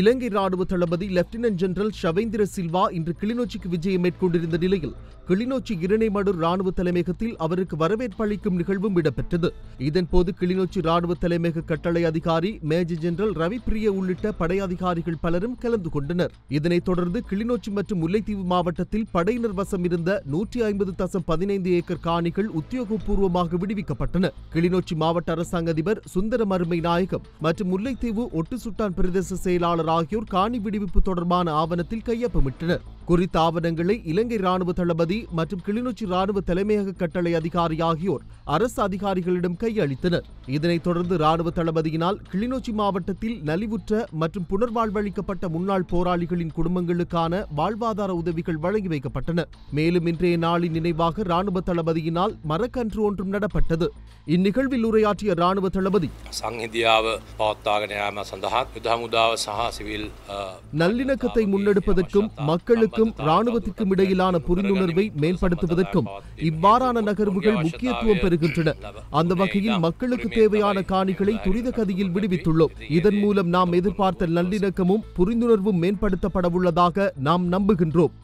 இலங்கை ராணுவ தளபதி lieutenant general Shavendra Silva இன்று கிளிநொச்சிக்கு விஜயம் மேற்கொண்டிருந்த நிலையில் கிளிநொச்சி மடு ராணுவ தலைமையகத்தில் அவருக்கு வரவேற்பு அளிக்கும் நிகழ்வும் இடம்பெற்றது இதன்போது கிளிநொச்சி ராணுவ தலைமையக கட்டளை அதிகாரி மேஜர் ஜெனரல் ரவி பிரிய உள்ளிட்ட படை அதிகாரிகள் பலரும் கலந்து கொண்டனர் இதனைத் தொடர்ந்து கிளிநொச்சி மற்றும் முல்லைத்தீவு மாவட்டத்தில் படையினர் வசம் இருந்த நூற்றி ஐம்பது தசம் பதினைந்து ஏக்கர் காணிகள் உத்தியோகபூர்வமாக விடுவிக்கப்பட்டன கிளிநொச்சி மாவட்ட அரசாங்க அதிபர் சுந்தர மருமை நாயகம் மற்றும் முல்லைத்தீவு ஒட்டுசுட்டான் பிரதேச செயலாளர் ஆகியோர் காணி விடுவிப்பு தொடர்பான ஆவணத்தில் கையொப்பமிட்டனர் குறித்த ஆவணங்களை இலங்கை ராணுவ தளபதி மற்றும் கிளிநொச்சி ராணுவ தலைமையக கட்டளை அதிகாரி ஆகியோர் அரசு அதிகாரிகளிடம் கையளித்தனர் இதனைத் தொடர்ந்து ராணுவ தளபதியினால் கிளிநொச்சி மாவட்டத்தில் நலிவுற்ற மற்றும் புனர்வாழ்வளிக்கப்பட்ட முன்னாள் போராளிகளின் குடும்பங்களுக்கான வாழ்வாதார உதவிகள் வழங்கி வைக்கப்பட்டன மேலும் இன்றைய நாளின் நினைவாக ராணுவ தளபதியினால் மரக்கன்று ஒன்றும் நடப்பட்டது இந்நிகழ்வில் உரையாற்றிய ராணுவ தளபதி நல்லிணக்கத்தை முன்னெடுப்பதற்கும் மக்களுக்கு மக்களுக்கும் ராணுவத்திற்கும் இடையிலான புரிந்துணர்வை மேம்படுத்துவதற்கும் இவ்வாறான நகர்வுகள் முக்கியத்துவம் பெறுகின்றன அந்த வகையில் மக்களுக்கு தேவையான காணிகளை துரித கதியில் விடுவித்துள்ளோம் இதன் மூலம் நாம் எதிர்பார்த்த நல்லிணக்கமும் புரிந்துணர்வும் மேம்படுத்தப்படவுள்ளதாக நாம் நம்புகின்றோம்